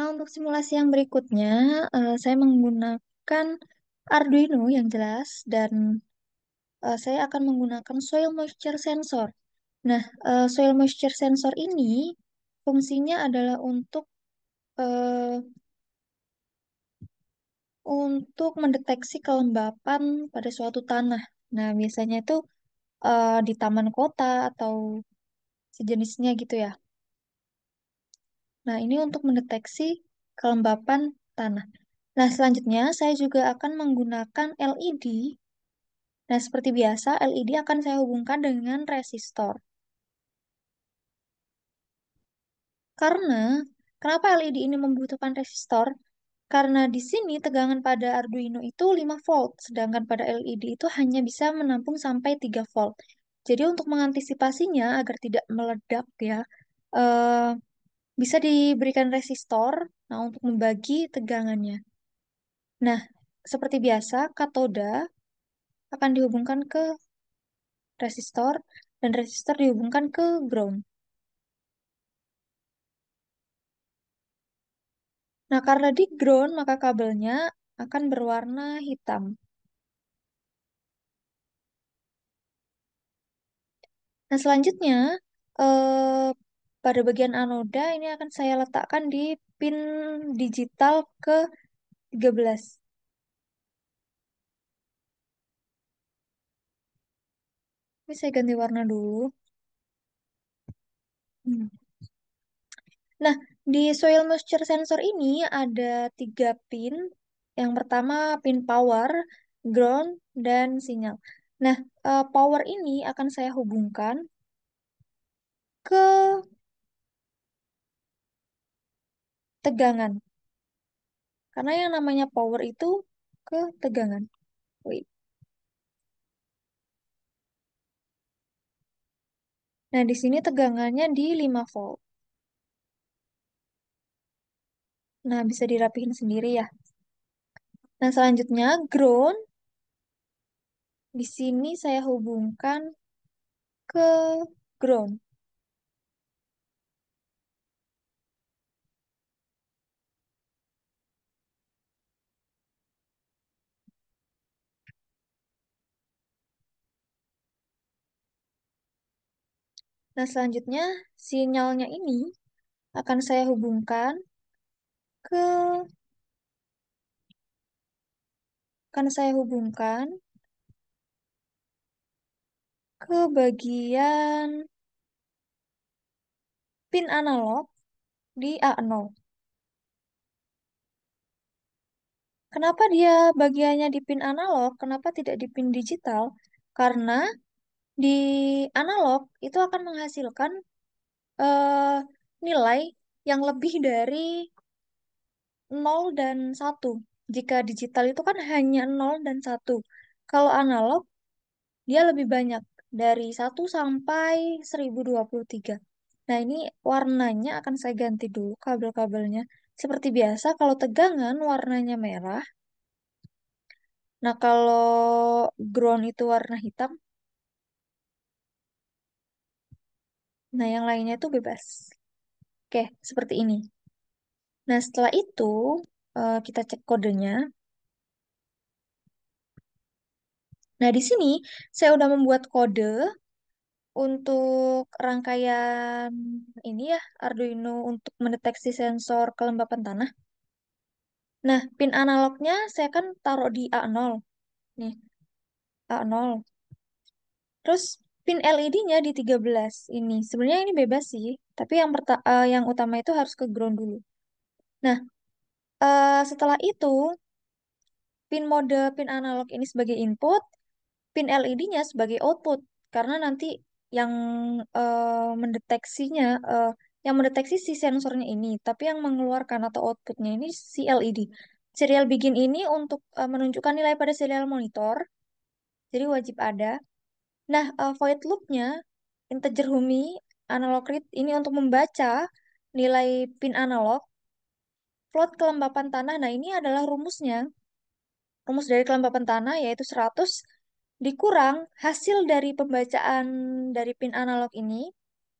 Nah, untuk simulasi yang berikutnya, uh, saya menggunakan Arduino yang jelas dan uh, saya akan menggunakan soil moisture sensor. Nah, uh, soil moisture sensor ini fungsinya adalah untuk untuk mendeteksi kelembapan pada suatu tanah. Nah, biasanya itu di taman kota atau sejenisnya gitu ya. Nah, ini untuk mendeteksi kelembapan tanah. Nah, selanjutnya saya juga akan menggunakan LED. Nah, seperti biasa, LED akan saya hubungkan dengan resistor. Karena, kenapa LED ini membutuhkan resistor? Karena di sini tegangan pada Arduino itu 5 volt, sedangkan pada LED itu hanya bisa menampung sampai 3 volt. Jadi untuk mengantisipasinya agar tidak meledak ya, eh, bisa diberikan resistor nah, untuk membagi tegangannya. Nah, seperti biasa, katoda akan dihubungkan ke resistor dan resistor dihubungkan ke ground. Nah, karena di ground, maka kabelnya akan berwarna hitam. Nah, selanjutnya, eh, pada bagian anoda ini akan saya letakkan di pin digital ke 13. Ini saya ganti warna dulu. Hmm. Nah, di soil moisture sensor ini ada tiga pin. Yang pertama pin power, ground, dan sinyal. Nah, eh, power ini akan saya hubungkan ke ketegangan. Karena yang namanya power itu ketegangan. Wait. Nah, di sini tegangannya di 5 volt. Nah, bisa dirapihin sendiri ya. Nah, selanjutnya ground. Di sini saya hubungkan ke ground. Nah, selanjutnya sinyalnya ini akan saya hubungkan ke akan saya hubungkan ke bagian pin analog di A0. Kenapa dia bagiannya di pin analog, kenapa tidak di pin digital? Karena di analog itu akan menghasilkan uh, nilai yang lebih dari 0 dan 1. Jika digital itu kan hanya 0 dan 1. Kalau analog, dia lebih banyak dari 1 sampai 1023. Nah, ini warnanya akan saya ganti dulu kabel-kabelnya. Seperti biasa, kalau tegangan warnanya merah. Nah, kalau ground itu warna hitam. Nah, yang lainnya itu bebas. Oke, seperti ini. Nah, setelah itu eh, kita cek kodenya. Nah, di sini saya udah membuat kode untuk rangkaian ini ya, Arduino untuk mendeteksi sensor kelembapan tanah. Nah, pin analognya saya kan taruh di A0. Nih, A0. Terus pin LED-nya di 13 ini. Sebenarnya ini bebas sih, tapi yang uh, yang utama itu harus ke ground dulu. Nah, uh, setelah itu pin mode pin analog ini sebagai input, pin LED-nya sebagai output karena nanti yang uh, mendeteksinya uh, yang mendeteksi si sensornya ini, tapi yang mengeluarkan atau outputnya ini si LED. Serial begin ini untuk uh, menunjukkan nilai pada serial monitor. Jadi wajib ada. Nah, uh, void loop-nya integer Humi analog read ini untuk membaca nilai pin analog plot kelembapan tanah. Nah, ini adalah rumusnya. Rumus dari kelembapan tanah yaitu 100 dikurang hasil dari pembacaan dari pin analog ini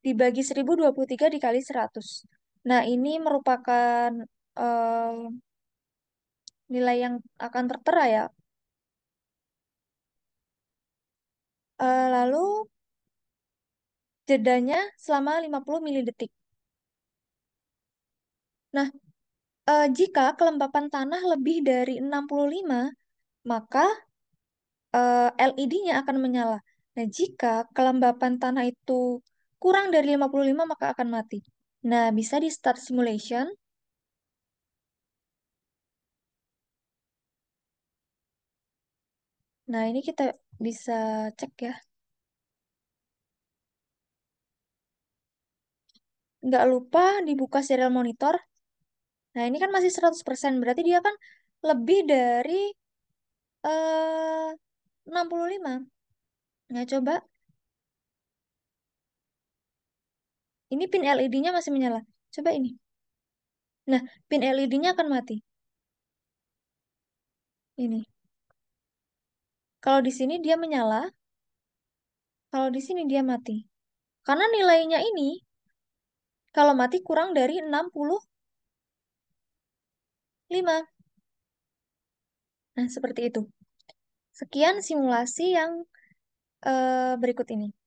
dibagi 1023 dikali 100. Nah, ini merupakan uh, nilai yang akan tertera ya Eh, lalu jedanya selama 50 milidetik. Nah, eh, jika kelembapan tanah lebih dari 65, maka eh, LED-nya akan menyala. Nah, jika kelembapan tanah itu kurang dari 55, maka akan mati. Nah, bisa di start simulation. Nah, ini kita bisa cek ya. Nggak lupa dibuka serial monitor. Nah, ini kan masih 100%, berarti dia kan lebih dari eh, uh, 65. Nah, coba. Ini pin LED-nya masih menyala. Coba ini. Nah, pin LED-nya akan mati. Ini. Kalau di sini dia menyala, kalau di sini dia mati. Karena nilainya ini, kalau mati kurang dari 65. Nah, seperti itu. Sekian simulasi yang uh, berikut ini.